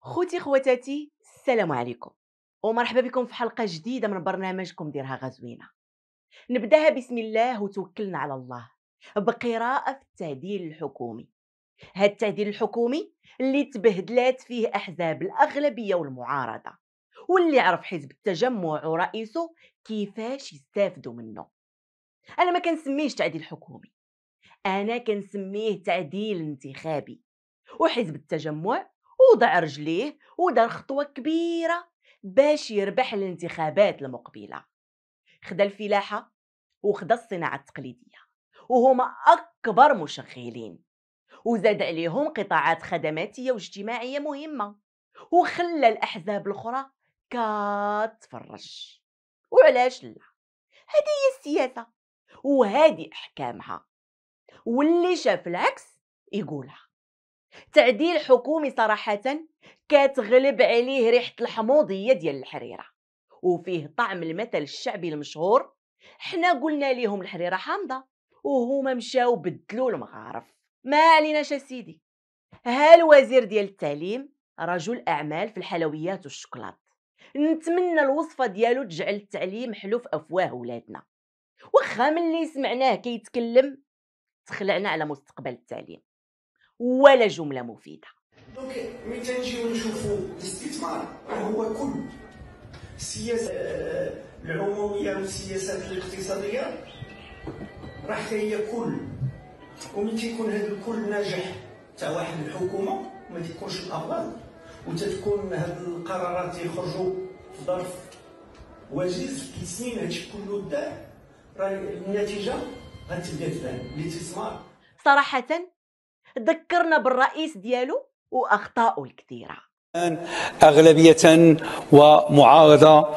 خوتي خواتاتي السلام عليكم ومرحبا بكم في حلقه جديده من برنامجكم ديرها غزوينه نبداها بسم الله وتوكلنا على الله بقراءه في التعديل الحكومي هاد التعديل الحكومي اللي تبهدلات فيه احزاب الاغلبيه والمعارضه واللي عرف حزب التجمع ورئيسه كيفاش يستافدوا منه انا ما كنسميهش تعديل حكومي انا كنسميه تعديل انتخابي وحزب التجمع وضع رجليه ودار خطوه كبيره باش يربح الانتخابات المقبله خدا الفلاحه وخدا الصناعه التقليديه وهما اكبر مشغلين وزاد عليهم قطاعات خدماتيه واجتماعيه مهمه وخلى الاحزاب الاخرى كاتفرج وعلاش لا هذه هي السياسه وهذه احكامها واللي شاف العكس يقولها تعديل حكومي صراحة كتغلب عليه ريحة الحموضية ديال الحريرة وفيه طعم المثل الشعبي المشهور حنا قلنا ليهم الحريرة حامضة وهما مشاو بدلوا المغارف ما عليناش سيدي ها الوزير ديال التعليم رجل أعمال في الحلويات والشوكولات نتمنى الوصفة ديالو تجعل التعليم حلو في أفواه ولادنا واخا ملي سمعناه كيتكلم تخلعنا على مستقبل التعليم ولا جمله مفيده دونك ملي تنجيو نشوفوا الاستثمار هو كل السياسه العموميه والسياسات الاقتصاديه راح هي كل ومن تيكون هذا الكل ناجح تاع واحد الحكومه ما تيكونش الافضل وتتكون هاد القرارات يخرجوا في ظرف وجيز سنين هادشي كله دار فالنتيجه طيب، غتبدا تبان اللي تسمع صراحه ذكرنا بالرئيس ديالو واخطائه الكثيره اغلبيه ومعارضه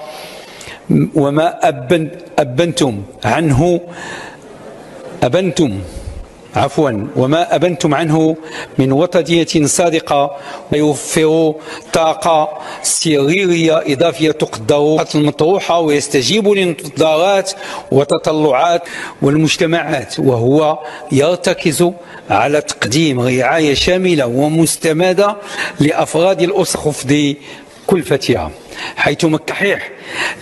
وما أبن أبنتم عنه أبنتم عفوا وما أبنتم عنه من وطنية صادقة ويوفر طاقة سريرية إضافية تقدر المطروحة ويستجيب للانتظارات وتطلعات والمجتمعات وهو يرتكز على تقديم رعاية شاملة ومستمدة لأفراد الأسر خفضي كل حيث مكحيح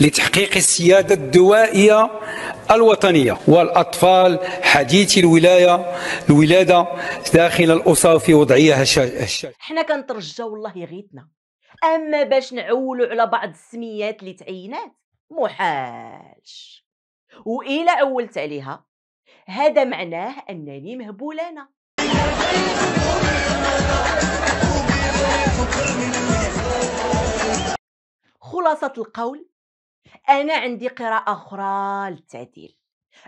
لتحقيق السيادة الدوائية الوطنية والأطفال حديثي الولاية الولادة داخل الأسر في وضعية هشاشة حنا كنترجاو الله يغيثنا أما باش نعولوا على بعض السميات اللي تعينات محالش وإلا عولت عليها هذا معناه أنني مهبولانة خلاصة القول أنا عندي قراءة أخرى للتعديل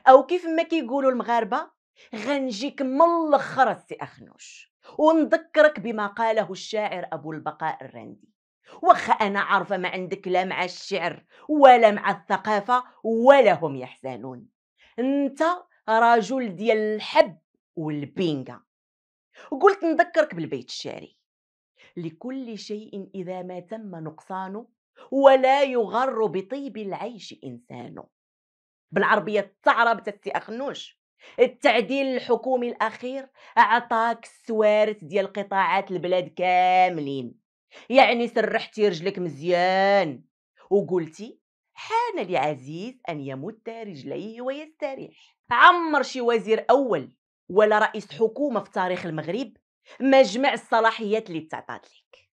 أو كيف ما كيقولوا المغاربة غنجيك من الأخر السي أخنوش ونذكرك بما قاله الشاعر أبو البقاء الرندي وخا أنا عارفة ما عندك لا مع الشعر ولا مع الثقافة ولا هم يحزنون أنت رجل ديال الحب والبينغا قلت نذكرك بالبيت الشعري لكل شيء إذا ما تم نقصانه ولا يغر بطيب العيش إنسانه بالعربية التعرب اخنوش التعديل الحكومي الأخير أعطاك السوارت ديال قطاعات البلاد كاملين يعني سرحتي رجلك مزيان وقلتي حان لعزيز أن يمد رجليه ويستريح عمر شي وزير أول ولا رئيس حكومة في تاريخ المغرب مجمع الصلاحيات اللي تعطات لك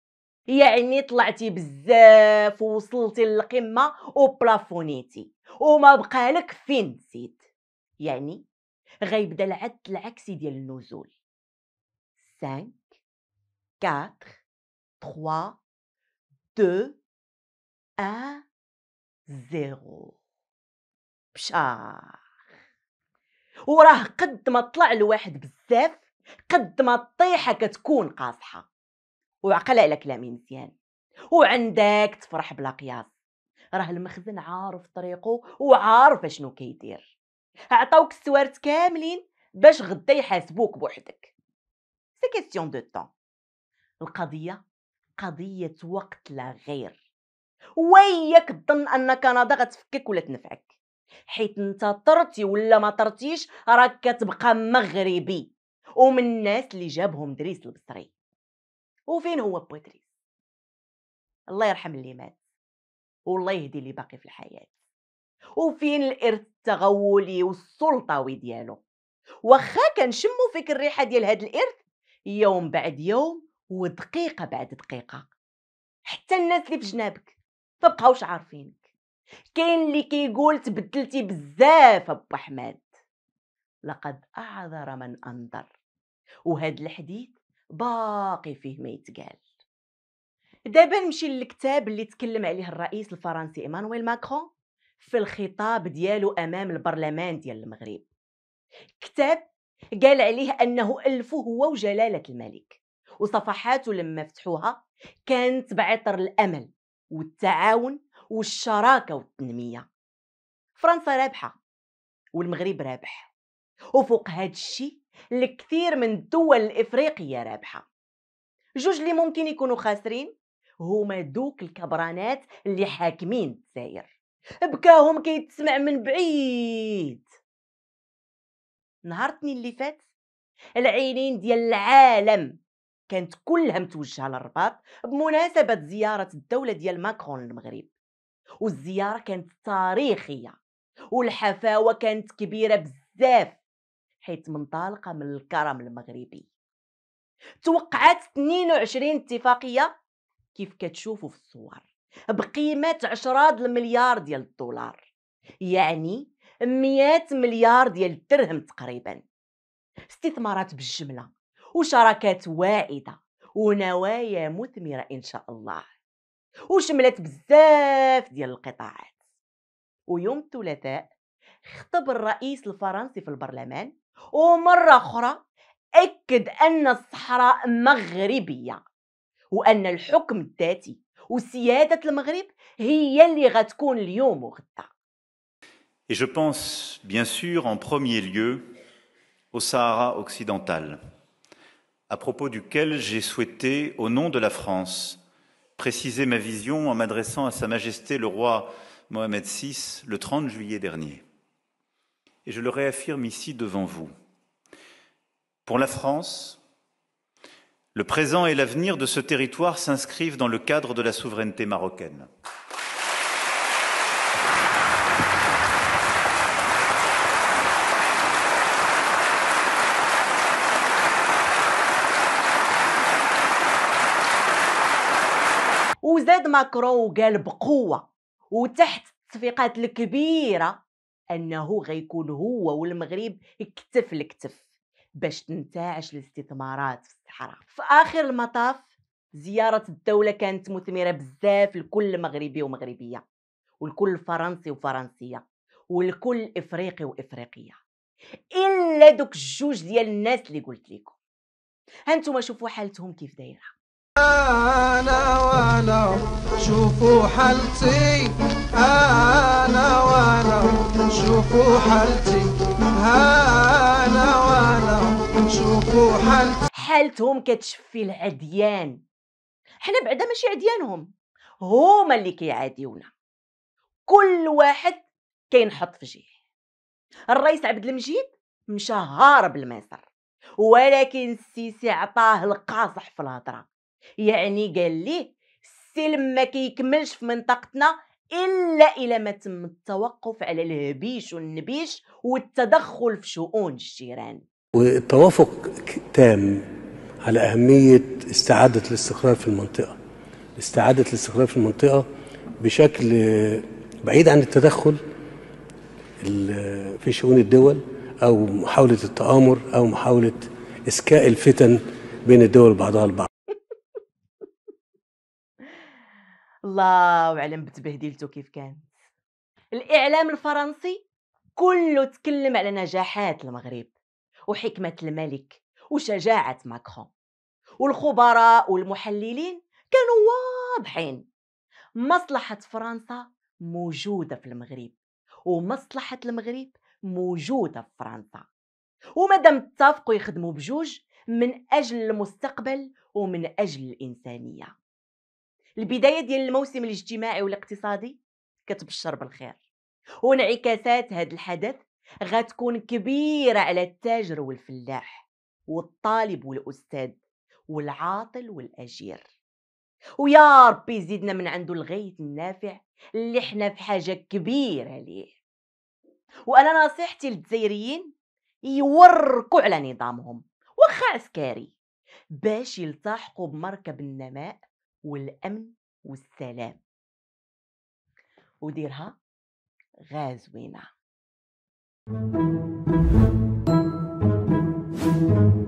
يعني طلعتي بزاف ووصلتي للقمه وبلافونيتي وما بقى لك فين تزيد يعني غيبدا العد العكسي ديال النزول 5 4 3 2 1 0 بشار وراه قد ما طلع الواحد بزاف قد ما الطيحه كتكون قاصحه وعقل على كلامي مزيان وعندك تفرح بلا قياس راه المخزن عارف طريقه وعارف اشنو كيدير عطاوك السوارت كاملين باش غدا يحاسبوك بوحدك سي كيسيون دو طون القضيه قضيه وقت لا غير وياك تظن ان كندا غتفكك ولا تنفعك حيت انت طرتي ولا ما طرتيش راك كتبقى مغربي ومن الناس اللي جابهم دريس البصري وفين هو بو الله يرحم اللي مات والله يهدي اللي باقي في الحياه وفين الارث التغولي والسلطوي ديالو واخا كنشمو فيك الريحه ديال هاد الارث يوم بعد يوم ودقيقه بعد دقيقه حتى الناس اللي في جنابك ما بقاوش عارفينك كاين اللي كيقول تبدلتي بزاف ابو احمد لقد اعذر من انظر وهاد الحديث باقي فيه ما يتقال دابا نمشي للكتاب اللي تكلم عليه الرئيس الفرنسي ايمانويل ماكرون في الخطاب ديالو امام البرلمان ديال المغرب كتاب قال عليه انه الفه هو وجلاله الملك وصفحاته لما فتحوها كانت بعطر الامل والتعاون والشراكه والتنميه فرنسا رابحه والمغرب رابح وفوق هذا الشيء الكثير من الدول الافريقيه رابحه جوج اللي ممكن يكونوا خاسرين هما دوك الكبرانات اللي حاكمين الجزائر بكاهم كيتسمع من بعيد نهار الاثنين اللي فات العينين ديال العالم كانت كلها متوجهه للرباط بمناسبه زياره الدوله ديال ماكرون للمغرب والزياره كانت تاريخيه والحفاوه كانت كبيره بزاف حيت منطلقة من الكرم المغربي توقعات 22 اتفاقية كيف كتشوفوا في الصور بقيمة عشرات المليار ديال الدولار يعني مئات مليار ديال الدرهم تقريبا استثمارات بالجملة وشراكات واعدة ونوايا مثمرة إن شاء الله وشملت بزاف ديال القطاعات ويوم الثلاثاء خطب الرئيس الفرنسي في البرلمان Et je pense bien sûr en premier lieu au Sahara occidental, à propos duquel j'ai souhaité, au nom de la France, préciser ma vision en m'adressant à Sa Majesté le roi Mohamed VI le 30 juillet dernier et je le réaffirme ici devant vous. Pour la France, le présent et l'avenir de ce territoire s'inscrivent dans le cadre de la souveraineté marocaine. انه غيكون هو والمغرب كتف لكتف باش تنتعش الاستثمارات في الصحراء في اخر المطاف زياره الدوله كانت مثمره بزاف لكل مغربي ومغربيه والكل فرنسي وفرنسيه والكل افريقي وافريقيه الا دوك الجوج ديال الناس اللي قلت لكم هانتوما شوفوا حالتهم كيف دايره انا وانا شوفوا حالتي انا وانا شوفوا حالتي من هانا وانا شوفوا حالتي حالتهم كتشفي العديان حنا بعدا ماشي عديانهم هما اللي كيعاديونا كل واحد كينحط في جيه الرئيس عبد المجيد مشى هارب لمصر ولكن السيسي عطاه القاصح في الهضره يعني قال ليه السلم ما كيكملش في منطقتنا الا الى ما تم التوقف على الهبيش والنبيش والتدخل في شؤون الجيران والتوافق تام على اهميه استعاده الاستقرار في المنطقه استعاده الاستقرار في المنطقه بشكل بعيد عن التدخل في شؤون الدول او محاوله التآمر او محاوله اسكاء الفتن بين الدول بعضها البعض الله أعلم بتبهدلته كيف كانت الإعلام الفرنسي كله تكلم على نجاحات المغرب وحكمة الملك وشجاعة ماكرون والخبراء والمحللين كانوا واضحين مصلحة فرنسا موجودة في المغرب ومصلحة المغرب موجودة في فرنسا ومادام اتفقوا يخدموا بجوج من أجل المستقبل ومن أجل الإنسانية البدايه ديال الموسم الاجتماعي والاقتصادي كتبشر بالخير وانعكاسات هذا الحدث غتكون كبيره على التاجر والفلاح والطالب والاستاذ والعاطل والاجير ويا ربي زيدنا من عنده الغيث النافع اللي حنا في حاجه كبيره ليه وانا نصيحتي للجزائريين يوركوا على نظامهم واخا عسكري باش يلتحقوا بمركب النماء والأمن والسلام وديرها غازوينة thank you